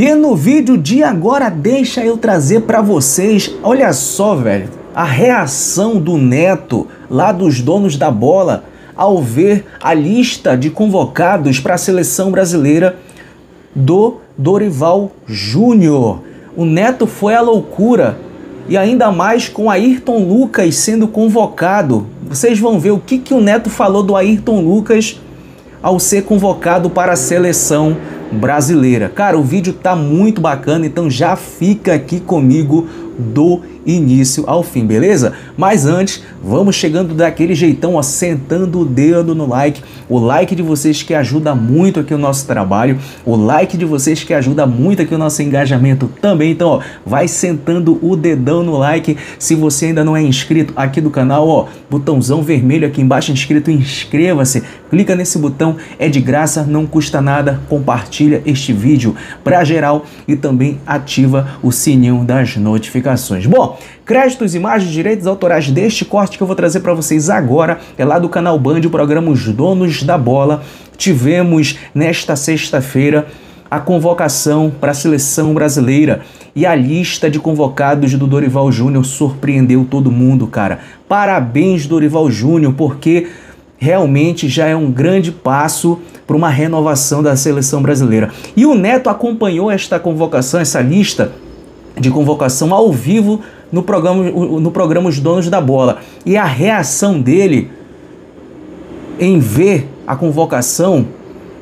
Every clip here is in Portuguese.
E no vídeo de agora deixa eu trazer para vocês, olha só, velho, a reação do Neto lá dos donos da bola ao ver a lista de convocados para a seleção brasileira do Dorival Júnior. O Neto foi à loucura e ainda mais com Ayrton Lucas sendo convocado. Vocês vão ver o que, que o Neto falou do Ayrton Lucas ao ser convocado para a seleção brasileira. Cara, o vídeo tá muito bacana, então já fica aqui comigo do início ao fim, beleza? Mas antes, vamos chegando daquele jeitão, ó, sentando o dedo no like, o like de vocês que ajuda muito aqui o nosso trabalho, o like de vocês que ajuda muito aqui o nosso engajamento também, então, ó, vai sentando o dedão no like, se você ainda não é inscrito aqui do canal, ó, botãozão vermelho aqui embaixo, inscrito, inscreva-se, clica nesse botão, é de graça, não custa nada, compartilha este vídeo para geral e também ativa o sininho das notificações publicações. Bom, créditos, imagens, direitos autorais deste corte que eu vou trazer para vocês agora é lá do canal Band, o programa Os Donos da Bola. Tivemos nesta sexta-feira a convocação para a seleção brasileira. E a lista de convocados do Dorival Júnior surpreendeu todo mundo, cara. Parabéns, Dorival Júnior, porque realmente já é um grande passo para uma renovação da seleção brasileira. E o Neto acompanhou esta convocação, essa lista de convocação ao vivo no programa, no programa Os Donos da Bola. E a reação dele em ver a convocação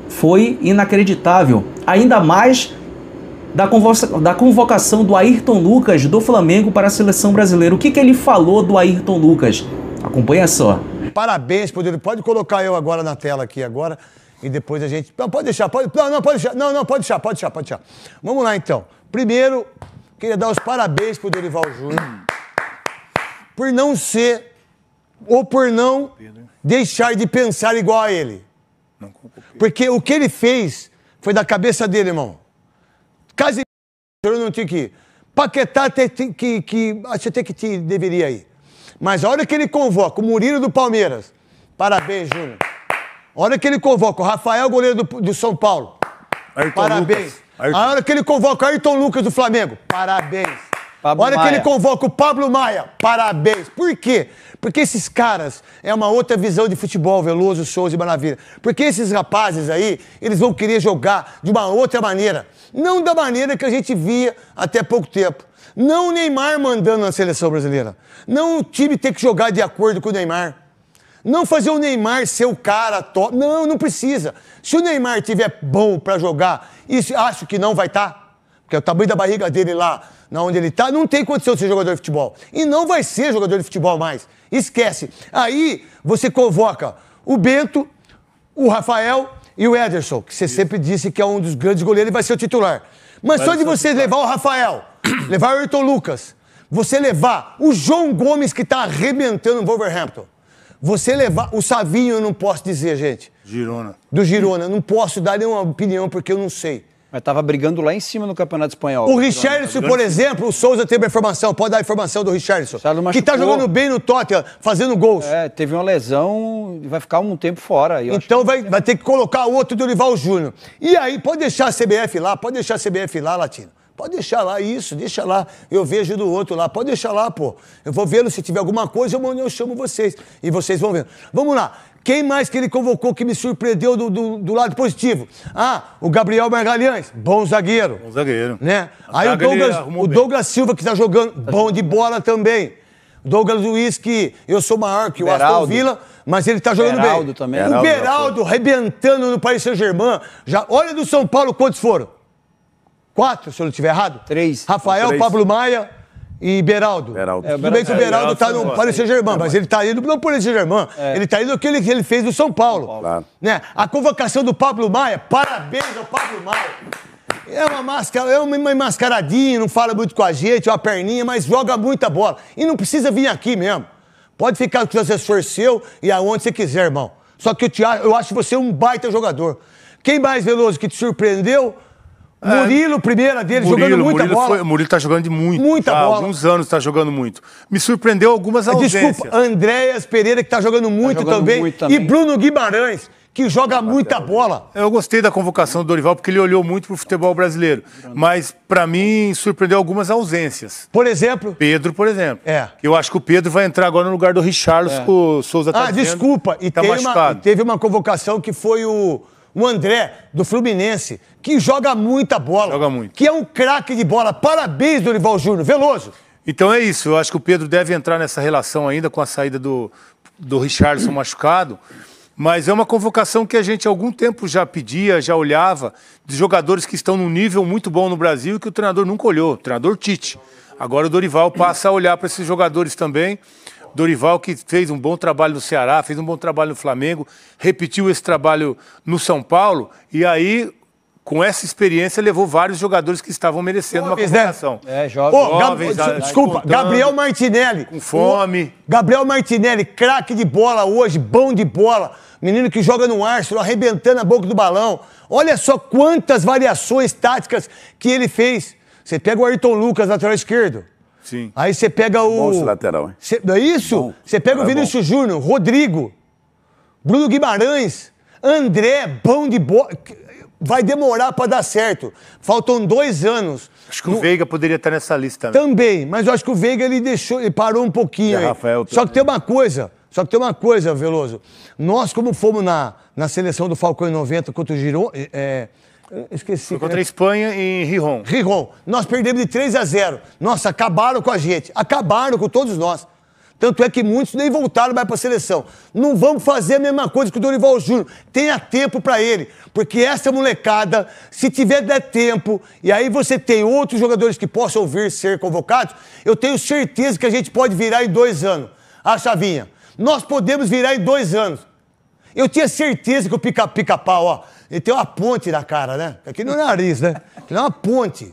foi inacreditável. Ainda mais da, convoca, da convocação do Ayrton Lucas do Flamengo para a seleção brasileira. O que, que ele falou do Ayrton Lucas? Acompanha só. Parabéns, poder. Pode colocar eu agora na tela aqui agora e depois a gente. Não, pode deixar, pode. Não, não, pode deixar. Não, não, pode deixar, pode deixar, pode deixar. Vamos lá então. Primeiro, Queria dar os parabéns pro Dorival Júnior por não ser ou por não deixar de pensar igual a ele. Porque o que ele fez foi da cabeça dele, irmão. Casimiro não tinha que ir. Paquetá te que, que, você tem que te deveria ir. Mas a hora que ele convoca o Murilo do Palmeiras, parabéns, Júnior. A hora que ele convoca o Rafael, goleiro do, do São Paulo, Ayrton parabéns. Lucas. Ayrton. A hora que ele convoca o Ayrton Lucas do Flamengo, parabéns. Pablo a hora Maia. que ele convoca o Pablo Maia, parabéns. Por quê? Porque esses caras é uma outra visão de futebol, Veloso, Shows e Maravilha. Porque esses rapazes aí, eles vão querer jogar de uma outra maneira. Não da maneira que a gente via até pouco tempo. Não o Neymar mandando na seleção brasileira. Não o time ter que jogar de acordo com o Neymar. Não fazer o Neymar ser o cara top. Não, não precisa. Se o Neymar tiver bom para jogar, isso acho que não vai estar, tá, porque é o tamanho da barriga dele lá, na onde ele está, não tem condição de ser jogador de futebol. E não vai ser jogador de futebol mais. Esquece. Aí você convoca o Bento, o Rafael e o Ederson, que você Isso. sempre disse que é um dos grandes goleiros e vai ser o titular. Mas vai só de você titular. levar o Rafael, levar o Ayrton Lucas, você levar o João Gomes que está arrebentando o Wolverhampton você levar. O Savinho eu não posso dizer, gente. Girona. Do Girona. Não posso dar nenhuma opinião porque eu não sei. Mas tava brigando lá em cima no Campeonato Espanhol. O Richarlison, tá por exemplo, o Souza teve uma informação, pode dar a informação do Richarlison. Que está jogando bem no Tottenham, fazendo gols. É, teve uma lesão e vai ficar um tempo fora. Então vai, vai ter que colocar outro do Dorival Júnior. E aí, pode deixar a CBF lá, pode deixar a CBF lá, Latino. Pode deixar lá isso, deixa lá. Eu vejo do outro lá. Pode deixar lá, pô. Eu vou vendo Se tiver alguma coisa, eu, eu chamo vocês. E vocês vão vendo. Vamos lá. Quem mais que ele convocou que me surpreendeu do, do, do lado positivo? Ah, o Gabriel Margalhães, bom zagueiro. Bom zagueiro. Né? Aí o Douglas, o Douglas Silva, que está jogando, bom de bola também. Douglas Luiz, que eu sou maior que o Beraldo. Aston Villa, mas ele tá jogando Beraldo bem. Também. O Beraldo, Beraldo arrebentando no país Saint-Germain. Já, olha do São Paulo quantos foram. Quatro, se eu não estiver errado? Três. Rafael, três. Pablo Maia e Beraldo. Beraldo. É, Tudo bem que o é, Beraldo está no Paris Saint-Germain, mas ele está indo não Paris Saint-Germain. É. Ele está indo aquele que ele fez no São Paulo. São Paulo. Né? A convocação do Pablo Maia, parabéns ao Pablo Maia. É uma máscara, é uma mascaradinha, não fala muito com a gente, é uma perninha, mas joga muita bola. E não precisa vir aqui mesmo. Pode ficar com o assessor seu e aonde você quiser, irmão. Só que eu, te, eu acho você um baita jogador. Quem mais, Veloso, que te surpreendeu é. Murilo, primeira dele, Murilo, jogando muita Murilo bola. Foi, Murilo está jogando de muito. Muita já, bola. Há alguns anos está jogando muito. Me surpreendeu algumas ausências. Desculpa, Andréas Pereira, que está jogando muito, tá jogando também, muito também. E Bruno Guimarães, que joga muita bola. Eu gostei da convocação do Dorival, porque ele olhou muito pro futebol brasileiro. Mas, para mim, surpreendeu algumas ausências. Por exemplo? Pedro, por exemplo. É. Eu acho que o Pedro vai entrar agora no lugar do Richarlos, é. que o Souza tá Ah, desculpa. E, tá teve uma, e teve uma convocação que foi o o André, do Fluminense, que joga muita bola. Joga muito. Que é um craque de bola. Parabéns, Dorival Júnior. Veloso. Então é isso. Eu acho que o Pedro deve entrar nessa relação ainda com a saída do, do Richardson machucado. Mas é uma convocação que a gente há algum tempo já pedia, já olhava, de jogadores que estão num nível muito bom no Brasil e que o treinador nunca olhou, o treinador Tite. Agora o Dorival passa a olhar para esses jogadores também Dorival, que fez um bom trabalho no Ceará, fez um bom trabalho no Flamengo, repetiu esse trabalho no São Paulo, e aí, com essa experiência, levou vários jogadores que estavam merecendo uma né? convocação. Né? É, jovens. Oh, jovens Gab... Desculpa, Gabriel Martinelli. Com fome. Gabriel Martinelli, craque de bola hoje, bom de bola. Menino que joga no Arsenal, arrebentando a boca do balão. Olha só quantas variações táticas que ele fez. Você pega o Ayrton Lucas, lateral esquerdo. Sim. Aí você pega o. Bom esse lateral, hein? Cê, não é isso? Você pega Agora o Vinícius é Júnior, Rodrigo, Bruno Guimarães, André, bom de bola. Vai demorar para dar certo. Faltam dois anos. Acho que no... o Veiga poderia estar nessa lista também. Né? Também, mas eu acho que o Veiga ele deixou, ele parou um pouquinho. É, Rafael, Só que tá. tem uma coisa, só que tem uma coisa, Veloso. Nós, como fomos na, na seleção do Falcão em 90 contra o Girona. É, é Esqueci. Foi contra a Espanha em Rijon. Rijon. Nós perdemos de 3 a 0. Nossa, acabaram com a gente. Acabaram com todos nós. Tanto é que muitos nem voltaram mais para a seleção. Não vamos fazer a mesma coisa que o Dorival Júnior. Tenha tempo para ele. Porque essa molecada, se tiver der tempo, e aí você tem outros jogadores que possam vir ser convocados, eu tenho certeza que a gente pode virar em dois anos a ah, chavinha. Nós podemos virar em dois anos. Eu tinha certeza que o pica-pica-pau, ó, ele tem uma ponte na cara, né? Aqui no é nariz, né? Aquilo é uma ponte.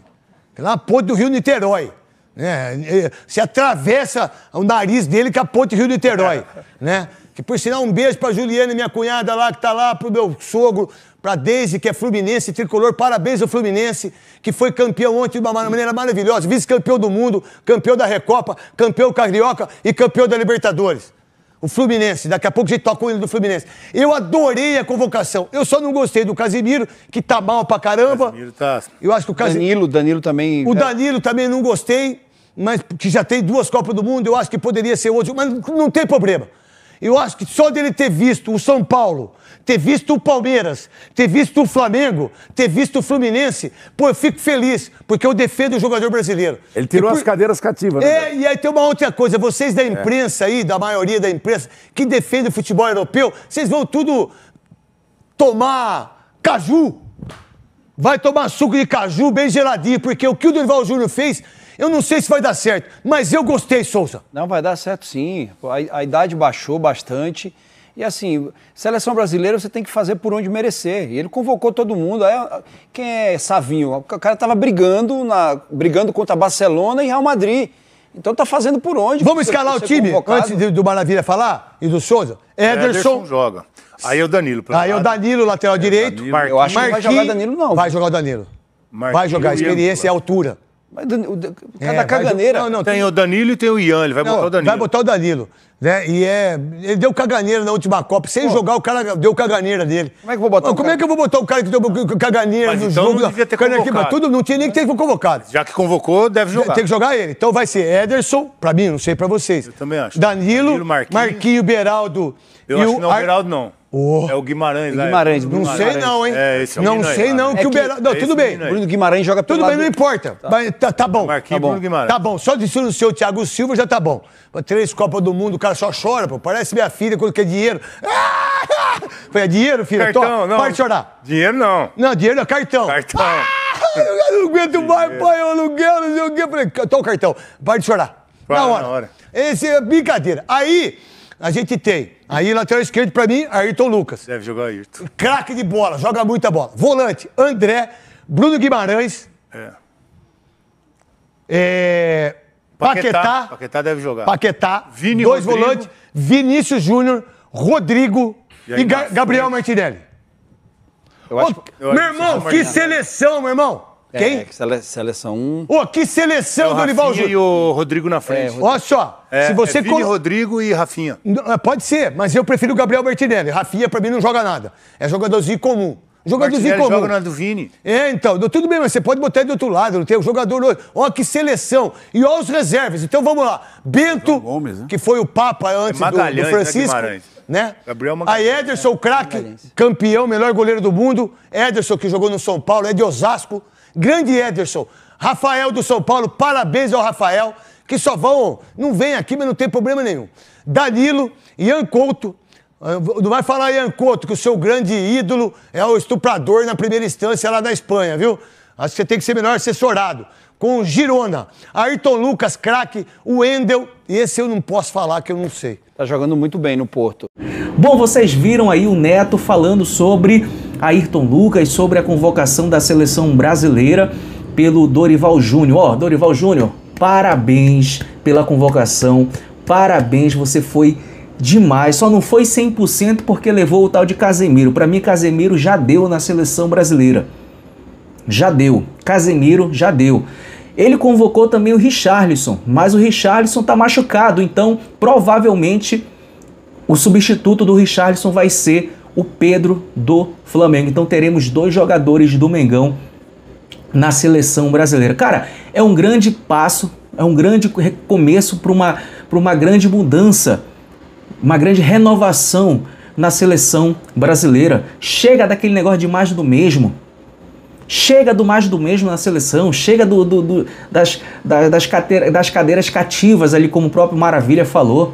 Aquilo é uma ponte do Rio Niterói. Né? Se atravessa o nariz dele que é a ponte do Rio Niterói, né? Que por sinal, um beijo pra Juliana, minha cunhada lá, que tá lá, pro meu sogro, pra Deise, que é Fluminense, tricolor. Parabéns ao Fluminense, que foi campeão ontem de uma maneira maravilhosa, vice-campeão do mundo, campeão da Recopa, campeão carioca e campeão da Libertadores o Fluminense. Daqui a pouco a gente toca o hino do Fluminense. Eu adorei a convocação. Eu só não gostei do Casimiro, que tá mal pra caramba. Casimiro tá. Eu acho que o Casimiro. Danilo, Danilo também. O né? Danilo também não gostei, mas que já tem duas Copas do Mundo, eu acho que poderia ser outro. Mas não tem problema. Eu acho que só dele ter visto o São Paulo, ter visto o Palmeiras, ter visto o Flamengo, ter visto o Fluminense, pô, eu fico feliz, porque eu defendo o jogador brasileiro. Ele tirou por... as cadeiras cativas, né? É, e aí tem uma outra coisa, vocês da é. imprensa aí, da maioria da imprensa, que defende o futebol europeu, vocês vão tudo tomar caju. Vai tomar suco de caju bem geladinho, porque o que o Dorival Júnior fez eu não sei se vai dar certo, mas eu gostei, Souza. Não, vai dar certo sim. A, a, idade baixou bastante. E assim, seleção brasileira você tem que fazer por onde merecer. E ele convocou todo mundo. Aí, quem é Savinho? O cara tava brigando, na, brigando contra Barcelona e Real Madrid. Então tá fazendo por onde. Vamos escalar o time convocado. antes do, do Maravilha falar e do Souza. Ederson, Ederson joga. Aí é o Danilo. Pra aí é o Danilo, lateral é direito. Danilo. Eu acho Marquinhos, que não vai jogar Danilo, não. Vai jogar o Danilo. Marquinhos vai jogar a experiência e é a altura. Mas é, cada é, caganeira. Vai, não, não, tem, tem, o Danilo e tem o Ian, ele vai não, botar o Danilo. Vai botar o Danilo. Né? E é. Ele deu caganeira na última Copa. Sem Pô. jogar, o cara deu caganeira dele. Como é que eu vou botar Pô, Como cara? é que eu vou botar o cara que deu caganeira mas no então jogo? Não devia ter Aqui, tudo, não tinha nem que ter convocado. Já que convocou, deve jogar. Tem que jogar ele. Então vai ser Ederson, pra mim, não sei pra vocês. Eu também acho. Danilo, Danilo Marquinhos, Marquinho, Beraldo. Eu acho o... que não, é Beraldo não. Oh. É o Guimarães, né? Guimarães, Não sei não, hein? É, esse é o não Guimarães, sei não, é que o Beraldo... Não, é tudo bem. Guimarães. Bruno Guimarães joga pelo Tudo bem, não importa. Tá, tá, tá bom. Marquinhos tá bom. Bruno Guimarães. Tá bom, só disse o seu Thiago Silva já tá bom. Três Copas do Mundo, o cara só chora, pô. Parece minha filha quando quer dinheiro. Ah! Foi é dinheiro, filho? Cartão, Tô, não. Para de chorar. Dinheiro não. Não, dinheiro é cartão. Cartão. Ah, eu não aguento mais, pai, eu aluguel, não sei o quê. Falei, toma o cartão. Para de chorar. Para, na hora. Na hora. Esse é brincadeira. Aí... A gente tem. Aí lateral esquerdo para mim, Ayrton Lucas. Deve jogar Ayrton. Craque de bola, joga muita bola. Volante, André, Bruno Guimarães. É. é... Paquetá, Paquetá. deve jogar. Paquetá. Vini dois Rodrigo. volantes. Vinícius Júnior, Rodrigo e, e Ga Gabriel Martinelli. Eu acho, eu meu irmão, que seleção, meu irmão! É, Quem? É, sele seleção 1. Ô, que seleção, é Dorival Júnior? e o Rodrigo na frente. É, Olha só, é, se você... É Vini, Rodrigo e Rafinha. Ah, pode ser, mas eu prefiro o Gabriel Bertinelli. Rafinha, pra mim, não joga nada. É jogadorzinho comum. Jogadorzinho comum. joga na do Vini. É, então, tudo bem, mas você pode botar do outro lado, não tem o jogador... Ó, que seleção. E olha os reservas. Então, vamos lá. Bento, Gomes, né? que foi o Papa antes do, do, né, Francisco. Né, Gabriel Magalhães. Aí Ederson, o craque, campeão, melhor goleiro do mundo. Ederson, que jogou no São Paulo, é de Osasco Grande Ederson. Rafael do São Paulo, parabéns ao Rafael, que só vão, não vem aqui, mas não tem problema nenhum. Danilo, Ian Couto, ah, não vai falar Ian Couto, que o seu grande ídolo é o estuprador na primeira instância lá da Espanha, viu? Acho que você tem que ser melhor assessorado. Com o Girona, Ayrton Lucas, craque, o Wendel, e esse eu não posso falar que eu não sei. Tá jogando muito bem no Porto. Bom, vocês viram aí o Neto falando sobre Ayrton Lucas sobre a convocação da seleção brasileira pelo Dorival Júnior. Ó, oh, Dorival Júnior, parabéns pela convocação. Parabéns, você foi demais. Só não foi 100% porque levou o tal de Casemiro. Para mim, Casemiro já deu na seleção brasileira. Já deu. Casemiro já deu. Ele convocou também o Richarlison, mas o Richarlison está machucado, então provavelmente o substituto do Richarlison vai ser o Pedro do Flamengo. Então teremos dois jogadores do Mengão na seleção brasileira. Cara, é um grande passo, é um grande começo para uma, para uma grande mudança, uma grande renovação na seleção brasileira. Chega daquele negócio de mais do mesmo. Chega do mais do mesmo na seleção, chega do, do, do das, das, das, das cadeiras cativas ali, como o próprio Maravilha falou.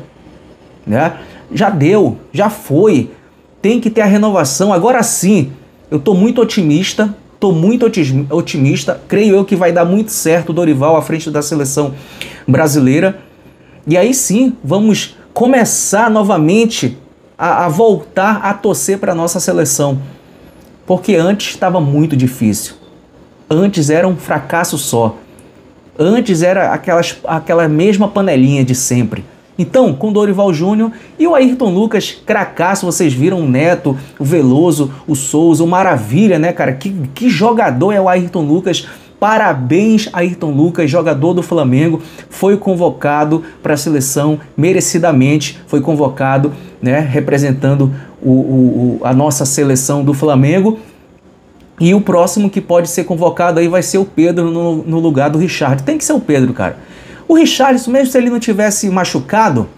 Né? Já deu, já foi tem que ter a renovação. Agora sim, eu estou muito otimista, estou muito otimista. Creio eu que vai dar muito certo o Dorival à frente da seleção brasileira. E aí sim, vamos começar novamente a, a voltar a torcer para nossa seleção. Porque antes estava muito difícil. Antes era um fracasso só. Antes era aquelas, aquela mesma panelinha de sempre. Então, com Dorival Júnior e o Ayrton Lucas, cracasso, vocês viram o Neto, o Veloso, o Souza, o Maravilha, né, cara? Que, que jogador é o Ayrton Lucas? Parabéns, Ayrton Lucas, jogador do Flamengo, foi convocado para a seleção merecidamente, foi convocado, né, representando o, o, a nossa seleção do Flamengo. E o próximo que pode ser convocado aí vai ser o Pedro no, no lugar do Richard. Tem que ser o Pedro, cara. O Richarlison, mesmo se ele não tivesse machucado,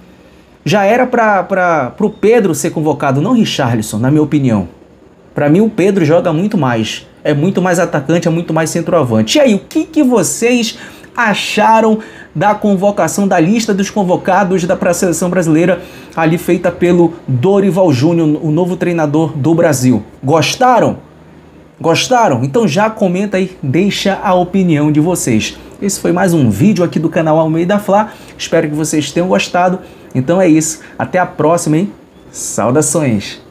já era para o Pedro ser convocado, não Richarlison, na minha opinião. Para mim, o Pedro joga muito mais. É muito mais atacante, é muito mais centroavante. E aí, o que, que vocês acharam da convocação, da lista dos convocados da a seleção brasileira, ali feita pelo Dorival Júnior, o novo treinador do Brasil? Gostaram? Gostaram? Então já comenta aí, deixa a opinião de vocês. Esse foi mais um vídeo aqui do canal Almeida Flá. Espero que vocês tenham gostado. Então é isso. Até a próxima, hein? Saudações!